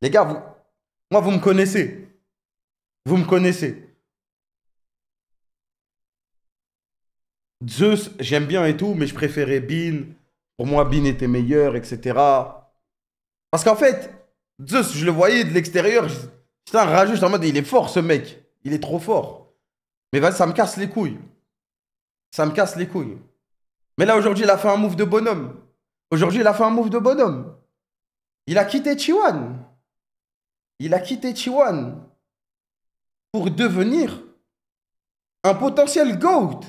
Les gars, vous, moi, vous me connaissez. Vous me connaissez. Zeus, j'aime bien et tout, mais je préférais Bean. Pour moi, Bean était meilleur, etc. Parce qu'en fait, Zeus, je le voyais de l'extérieur. C'est un rageux, j'étais en mode, il est fort ce mec. Il est trop fort. Mais vas-y, ça me casse les couilles. Ça me casse les couilles. Mais là, aujourd'hui, il a fait un move de bonhomme. Aujourd'hui, il a fait un move de bonhomme. Il a quitté Chiwan il a quitté Chiwan pour devenir un potentiel GOAT.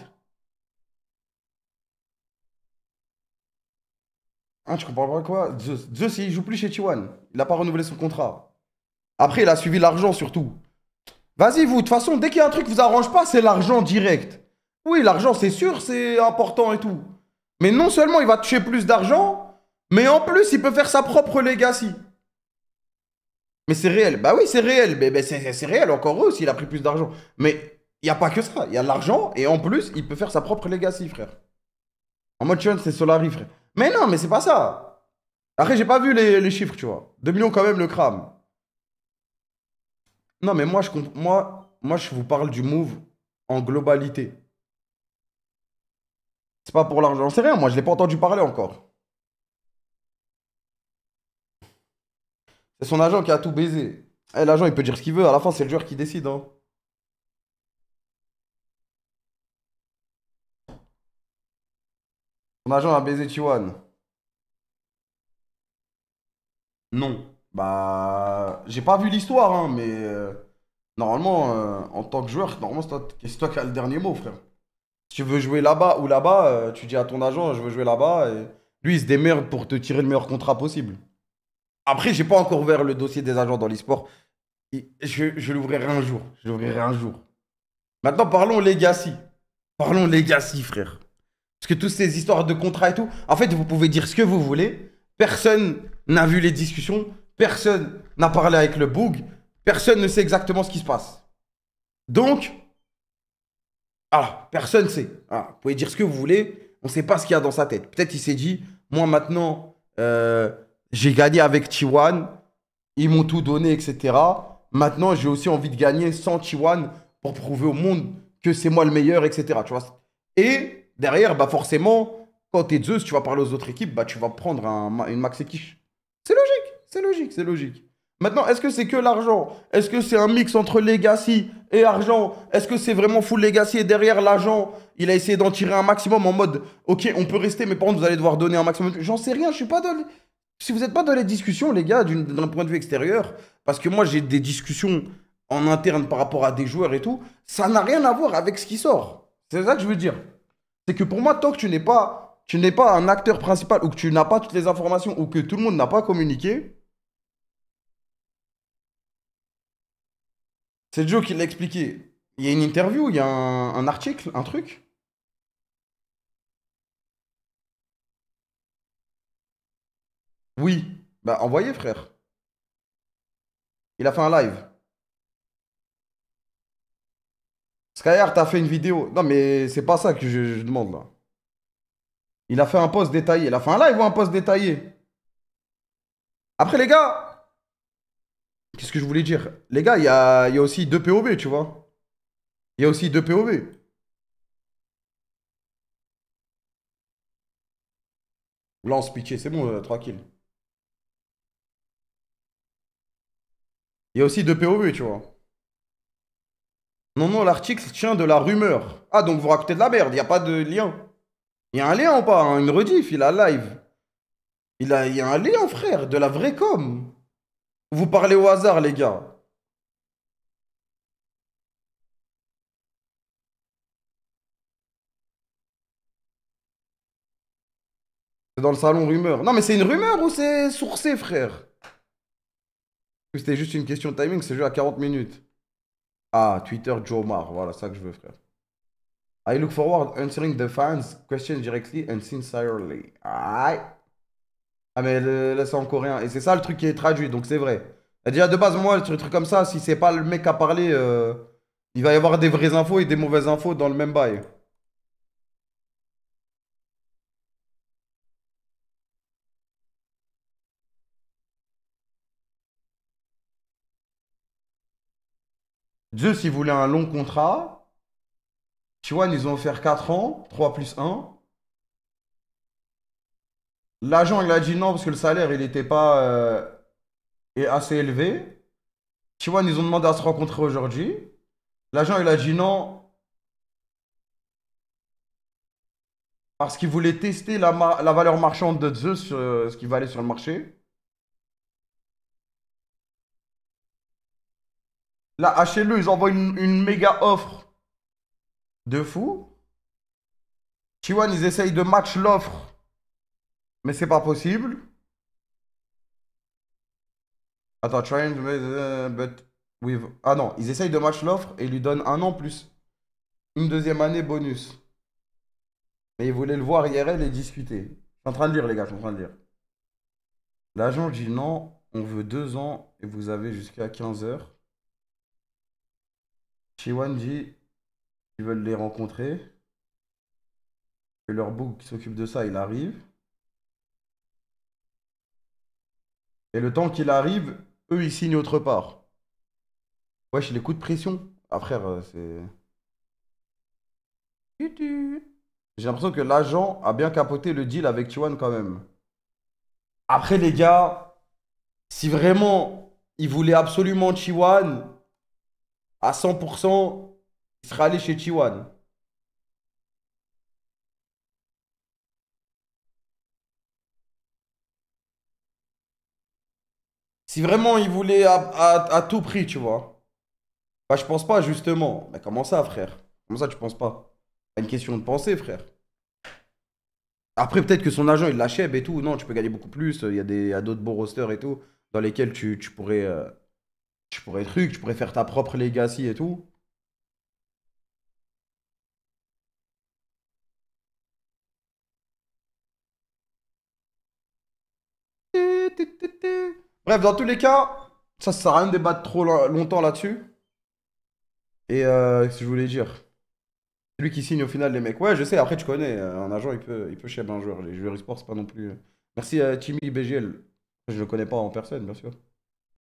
Ah, tu comprends pas quoi Zeus, il joue plus chez Chiwan. Il n'a pas renouvelé son contrat. Après, il a suivi l'argent surtout. Vas-y, vous, de toute façon, dès qu'il y a un truc qui vous arrange pas, c'est l'argent direct. Oui, l'argent, c'est sûr, c'est important et tout. Mais non seulement il va toucher plus d'argent, mais en plus, il peut faire sa propre legacy. Mais c'est réel. Bah oui, c'est réel. Mais, c'est réel, encore eux s'il a pris plus d'argent. Mais il n'y a pas que ça. Il y a l'argent et en plus, il peut faire sa propre legacy, frère. En mode, c'est Solari, frère. Mais non, mais c'est pas ça. Après, j'ai pas vu les, chiffres, tu vois. 2 millions quand même, le crame. Non, mais moi, je moi, moi, je vous parle du move en globalité. C'est pas pour l'argent. c'est rien, moi, je l'ai pas entendu parler encore. C'est son agent qui a tout baisé. et eh, l'agent, il peut dire ce qu'il veut. À la fin, c'est le joueur qui décide. Hein. Son agent a baisé Chiwan. Non. Bah, j'ai pas vu l'histoire, hein, mais euh, normalement, euh, en tant que joueur, normalement, c'est toi, qui as le dernier mot, frère. Si tu veux jouer là-bas ou là-bas, euh, tu dis à ton agent, je veux jouer là-bas, et lui, il se démerde pour te tirer le meilleur contrat possible. Après, j'ai pas encore ouvert le dossier des agents dans l'e-sport. Je, l'ouvrirai un jour. Je l'ouvrirai un jour. Maintenant, parlons legacy. Parlons legacy, frère. Parce que toutes ces histoires de contrats et tout, en fait, vous pouvez dire ce que vous voulez. Personne n'a vu les discussions. Personne n'a parlé avec le Boog. Personne ne sait exactement ce qui se passe. Donc, ah, personne ne sait. Ah, vous pouvez dire ce que vous voulez. On ne sait pas ce qu'il y a dans sa tête. Peut-être il s'est dit, moi maintenant, euh, j'ai gagné avec Chiwan. Ils m'ont tout donné, etc. Maintenant, j'ai aussi envie de gagner sans Chiwan pour prouver au monde que c'est moi le meilleur, etc. Et derrière, bah forcément, quand es Zeus, tu vas parler aux autres équipes, bah tu vas prendre une max quiche. C'est logique, c'est logique, c'est logique. Maintenant, est-ce que c'est que l'argent Est-ce que c'est un mix entre legacy et argent Est-ce que c'est vraiment full legacy et derrière l'argent il a essayé d'en tirer un maximum en mode OK, on peut rester, mais par contre, vous allez devoir donner un maximum. J'en sais rien, je suis pas dans. Si vous n'êtes pas dans les discussions, les gars, d'un point de vue extérieur, parce que moi j'ai des discussions en interne par rapport à des joueurs et tout, ça n'a rien à voir avec ce qui sort. C'est ça que je veux dire. C'est que pour moi, tant que tu n'es pas, tu n'es pas un acteur principal ou que tu n'as pas toutes les informations ou que tout le monde n'a pas communiqué, c'est Joe qui l'a expliqué. Il y a une interview, il y a un article, un truc. Oui. Bah envoyez, frère. Il a fait un live. Skyart a fait une vidéo. Non, mais c'est pas ça que je, demande là. Il a fait un post détaillé. Il a fait un live ou un post détaillé Après, les gars, qu'est-ce que je voulais dire Les gars, il y a, aussi deux POV, tu vois. Il y a aussi deux POV. Lance pitié, c'est bon, euh, tranquille. Il y a aussi deux POV, tu vois. Non, non, l'article tient de la rumeur. Ah, donc vous racontez de la merde, il n'y a pas de lien. Il y a un lien ou pas hein, Une rediff, il a live. Il, a, il y a un lien, frère, de la vraie com. Vous parlez au hasard, les gars. C'est dans le salon rumeur. Non, mais c'est une rumeur ou c'est sourcé, frère c'était juste une question de timing, c'est joué à 40 minutes. Ah, Twitter Joe Mar, voilà ça que je veux, frère. I look forward answering the fans' questions directly and sincerely. Ah, mais là, c'est en coréen. Et c'est ça le truc qui est traduit, donc c'est vrai. Et déjà, de base, moi, le truc comme ça, si c'est pas le mec à parler, euh, il va y avoir des vraies infos et des mauvaises infos dans le même bail. Zeus, il voulait un long contrat. tu vois, ils ont offert 4 ans, 3 plus 1. L'agent, il a dit non parce que le salaire, il n'était pas euh, assez élevé. Tu vois, ils ont demandé à se rencontrer aujourd'hui. L'agent, il a dit non parce qu'il voulait tester la, valeur marchande de Zeus, euh, ce qui valait sur le marché. Là, HLE, ils envoient une, méga offre de fou. chiwan ils essayent de match l'offre, mais c'est pas possible. Attends, trying, euh, but with... Ah non, ils essayent de match l'offre et lui donnent un an plus. Une deuxième année bonus. Mais ils voulaient le voir hier et discuter. Je suis en train de lire, les gars, je suis en train de lire. L'agent dit non, on veut deux ans et vous avez jusqu'à 15 heures. Chiwan dit qu'ils veulent les rencontrer. Et leur bouc qui s'occupe de ça, il arrive. Et le temps qu'il arrive, eux, ils signent autre part. Wesh, les coups de pression. après ah, euh, c'est. J'ai l'impression que l'agent a bien capoté le deal avec Chiwan quand même. Après, les gars, si vraiment ils voulaient absolument Chiwan, à 100%, il serait allé chez Chiwan. Si vraiment il voulait à, tout prix, tu vois. Bah, je pense pas, justement. Mais comment ça, frère Comment ça, tu penses pas C'est une question de pensée, frère. Après, peut-être que son agent, il l'achève et tout. Non, tu peux gagner beaucoup plus. Il y a, des, d'autres bons rosters et tout, dans lesquels tu, pourrais. Euh, tu pourrais truc, tu pourrais faire ta propre legacy et tout. Bref, dans tous les cas, ça sert à rien de débattre trop longtemps là-dessus. Et euh, ce que je voulais dire C'est lui qui signe au final les mecs. Ouais, je sais, après tu connais, euh, un agent il peut, il peut chez un joueur. Les joueurs esports pas non plus. Euh. Merci à Timmy BGL. Je le connais pas en personne, bien sûr.